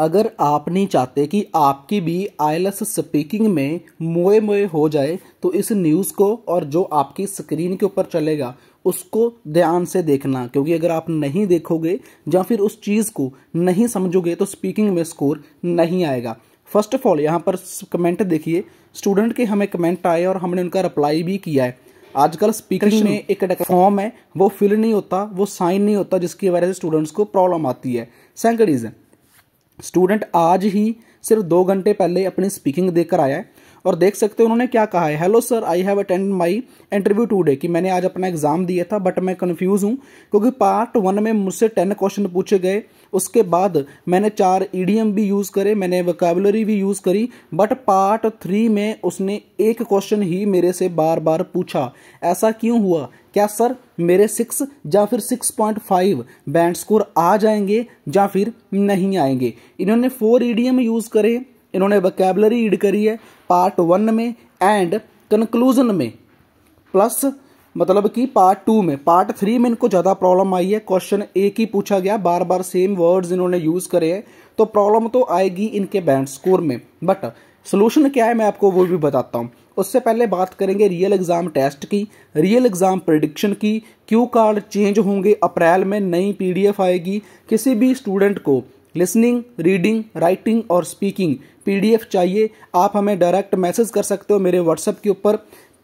अगर आप नहीं चाहते कि आपकी भी आईलेस स्पीकिंग में मोए मोए हो जाए तो इस न्यूज़ को और जो आपकी स्क्रीन के ऊपर चलेगा उसको ध्यान से देखना क्योंकि अगर आप नहीं देखोगे या फिर उस चीज़ को नहीं समझोगे तो स्पीकिंग में स्कोर नहीं आएगा फर्स्ट ऑफ ऑल यहाँ पर कमेंट देखिए स्टूडेंट के हमें कमेंट आए और हमने उनका रिप्लाई भी किया है आजकल स्पीकिंग में एक फॉर्म है वो फिल नहीं होता वो साइन नहीं होता जिसकी वजह से स्टूडेंट्स को प्रॉब्लम आती है सेकंड रीज़न स्टूडेंट आज ही सिर्फ दो घंटे पहले अपनी स्पीकिंग देकर आया है और देख सकते हो उन्होंने क्या कहा है hello sir I have attend my interview today कि मैंने आज अपना एग्जाम दिया था बट मैं कन्फ्यूज हूँ क्योंकि पार्ट वन में मुझसे टेन क्वेश्चन पूछे गए उसके बाद मैंने चार ईडीएम भी यूज़ करे मैंने वोकेबलरी भी यूज़ करी बट पार्ट थ्री में उसने एक क्वेश्चन ही मेरे से बार बार पूछा ऐसा क्यों हुआ क्या सर मेरे सिक्स या फिर six point five band score आ जाएंगे या फिर नहीं आएंगे इन्होंने फोर ईडीएम यूज़ करे इन्होंने वकेबलरी रीड करी है पार्ट वन में एंड कंक्लूजन में प्लस मतलब कि पार्ट टू में पार्ट थ्री में इनको ज़्यादा प्रॉब्लम आई है क्वेश्चन एक ही पूछा गया बार बार सेम वर्ड्स इन्होंने यूज़ करे हैं तो प्रॉब्लम तो आएगी इनके बैंड स्कोर में बट सोल्यूशन क्या है मैं आपको वो भी बताता हूँ उससे पहले बात करेंगे रियल एग्ज़ाम टेस्ट की रियल एग्ज़ाम प्रडिक्शन की क्यू कार्ड चेंज होंगे अप्रैल में नई पीडीएफ आएगी किसी भी स्टूडेंट को लिसनिंग रीडिंग राइटिंग और स्पीकिंग पीडीएफ चाहिए आप हमें डायरेक्ट मैसेज कर सकते हो मेरे व्हाट्सएप के ऊपर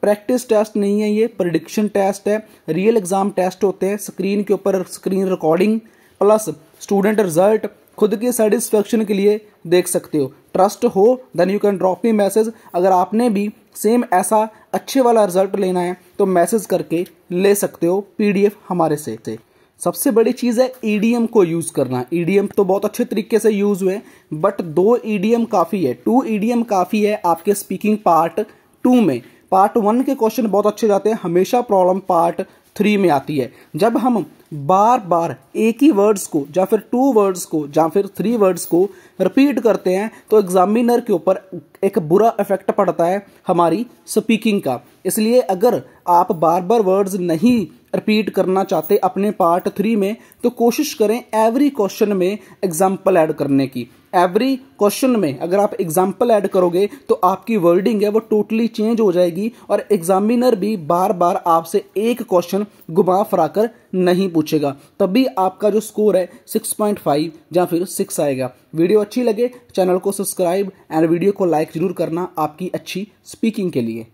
प्रैक्टिस टेस्ट नहीं है ये प्रडिक्शन टेस्ट है रियल एग्ज़ाम टेस्ट होते हैं स्क्रीन के ऊपर screen recording plus student result खुद के सेटिस्फेक्शन के लिए देख सकते हो ट्रस्ट हो then you can drop me message अगर आपने भी सेम ऐसा अच्छे वाला रिजल्ट लेना है तो मैसेज करके ले सकते हो पीडीएफ हमारे से सबसे बड़ी चीज़ है ईडीएम e को यूज़ करना ईडीएम e तो बहुत अच्छे तरीके से यूज़ हुए बट दो ईडीएम e काफ़ी है टू ईडीएम काफ़ी है आपके स्पीकिंग पार्ट टू में पार्ट वन के क्वेश्चन बहुत अच्छे जाते हैं हमेशा प्रॉब्लम पार्ट थ्री में आती है जब हम बार बार एक ही वर्ड्स को या फिर टू वर्ड्स को या फिर थ्री वर्ड्स को रिपीट करते हैं तो एग्जामिनर के ऊपर एक बुरा इफेक्ट पड़ता है हमारी स्पीकिंग का इसलिए अगर आप बार बार वर्ड्स नहीं रिपीट करना चाहते अपने पार्ट थ्री में तो कोशिश करें एवरी क्वेश्चन में एग्जाम्पल ऐड करने की एवरी क्वेश्चन में अगर आप एग्जाम्पल ऐड करोगे तो आपकी वर्डिंग है वो टोटली चेंज हो जाएगी और एग्जामिनर भी बार बार आपसे एक क्वेश्चन घुमा फराकर नहीं पूछेगा तभी आपका जो स्कोर है 6.5 या फिर 6 आएगा वीडियो अच्छी लगे चैनल को सब्सक्राइब एंड वीडियो को लाइक जरूर करना आपकी अच्छी स्पीकिंग के लिए